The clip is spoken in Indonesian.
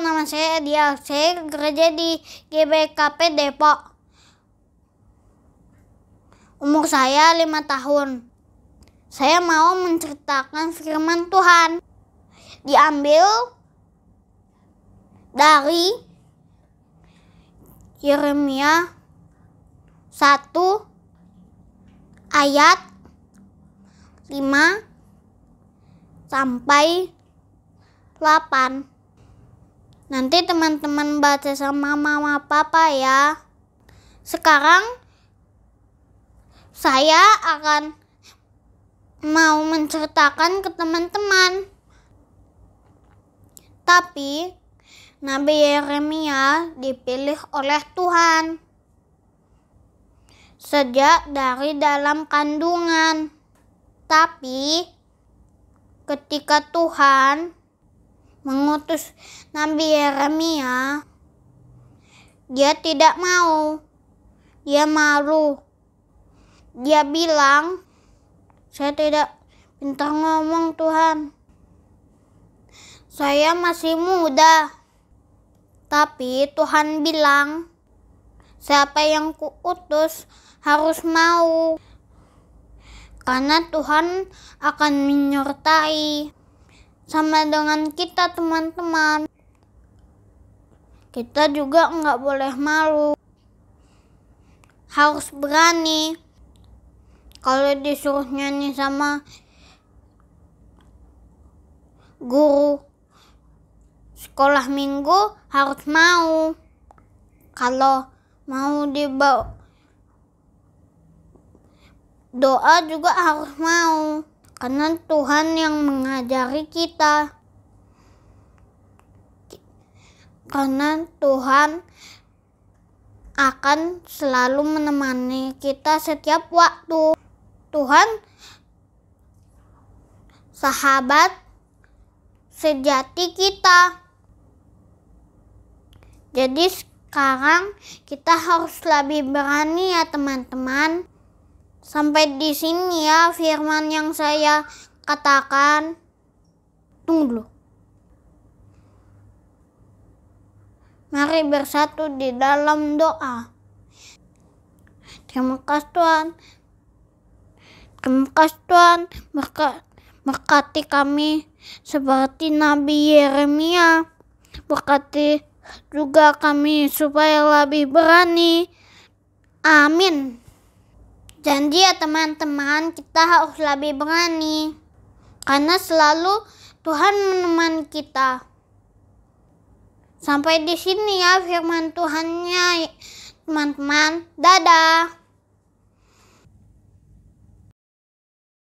nama saya Dia. Saya kerja di GBKP Depok. Umur saya lima tahun. Saya mau menceritakan firman Tuhan. Diambil dari Yeremia 1 ayat 5 sampai 8 Nanti teman-teman baca sama mama papa ya. Sekarang saya akan mau menceritakan ke teman-teman. Tapi Nabi Yeremia dipilih oleh Tuhan sejak dari dalam kandungan. Tapi ketika Tuhan mengutus Nabi Yeremia, dia tidak mau. Dia malu. Dia bilang, "Saya tidak pintar ngomong, Tuhan. Saya masih muda." Tapi Tuhan bilang, "Siapa yang kuutus harus mau." Karena Tuhan akan menyertai sama dengan kita teman-teman. Kita juga nggak boleh malu. Harus berani. Kalau disuruh nyanyi sama guru sekolah minggu harus mau. Kalau mau dibawa doa juga harus mau karena Tuhan yang mengajari kita. Karena Tuhan akan selalu menemani kita setiap waktu. Tuhan sahabat sejati kita. Jadi sekarang kita harus lebih berani ya teman-teman. Sampai di sini ya firman yang saya katakan. Tunggu dulu. Mari bersatu di dalam doa. Terima kasih Tuhan. Terima kasih Tuhan berkat, berkati kami seperti Nabi Yeremia. Berkati juga kami supaya lebih berani. Amin. Janji ya teman-teman, kita harus lebih berani. Karena selalu Tuhan menemani kita. Sampai di sini ya firman Tuhannya, teman-teman. Dadah.